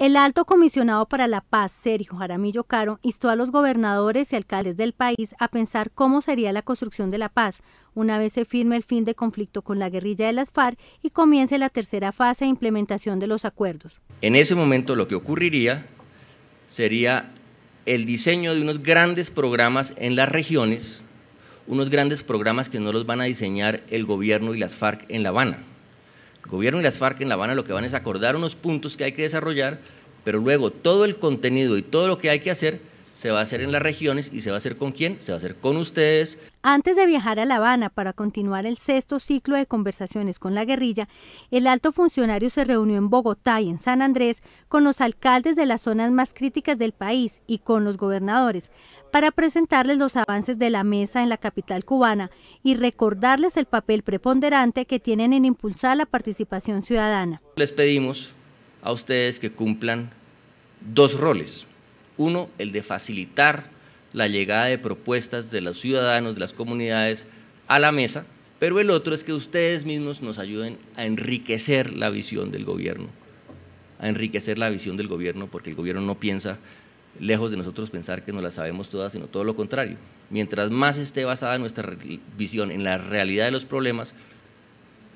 El alto comisionado para la paz, Sergio Jaramillo Caro, instó a los gobernadores y alcaldes del país a pensar cómo sería la construcción de la paz una vez se firme el fin de conflicto con la guerrilla de las FARC y comience la tercera fase de implementación de los acuerdos. En ese momento lo que ocurriría sería el diseño de unos grandes programas en las regiones, unos grandes programas que no los van a diseñar el gobierno y las FARC en La Habana gobierno y las FARC en La Habana lo que van es acordar unos puntos que hay que desarrollar, pero luego todo el contenido y todo lo que hay que hacer se va a hacer en las regiones y se va a hacer con quién, se va a hacer con ustedes. Antes de viajar a La Habana para continuar el sexto ciclo de conversaciones con la guerrilla, el alto funcionario se reunió en Bogotá y en San Andrés con los alcaldes de las zonas más críticas del país y con los gobernadores para presentarles los avances de la mesa en la capital cubana y recordarles el papel preponderante que tienen en impulsar la participación ciudadana. Les pedimos a ustedes que cumplan dos roles uno, el de facilitar la llegada de propuestas de los ciudadanos, de las comunidades a la mesa, pero el otro es que ustedes mismos nos ayuden a enriquecer la visión del gobierno, a enriquecer la visión del gobierno, porque el gobierno no piensa, lejos de nosotros pensar que no la sabemos todas, sino todo lo contrario. Mientras más esté basada nuestra visión en la realidad de los problemas,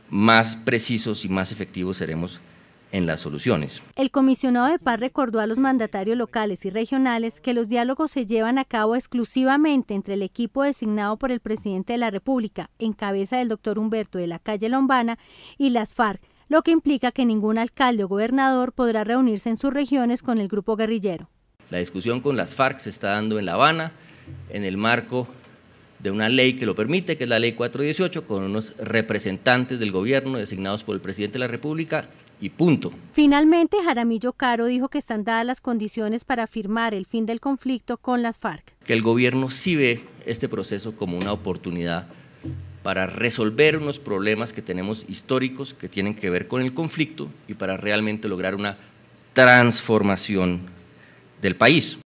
más precisos y más efectivos seremos en las soluciones. El comisionado de paz recordó a los mandatarios locales y regionales que los diálogos se llevan a cabo exclusivamente entre el equipo designado por el presidente de la República, en cabeza del doctor Humberto de la calle Lombana, y las FARC lo que implica que ningún alcalde o gobernador podrá reunirse en sus regiones con el grupo guerrillero. La discusión con las FARC se está dando en La Habana en el marco de una ley que lo permite, que es la Ley 418, con unos representantes del gobierno designados por el presidente de la República y punto. Finalmente, Jaramillo Caro dijo que están dadas las condiciones para firmar el fin del conflicto con las FARC. Que el gobierno sí ve este proceso como una oportunidad para resolver unos problemas que tenemos históricos que tienen que ver con el conflicto y para realmente lograr una transformación del país.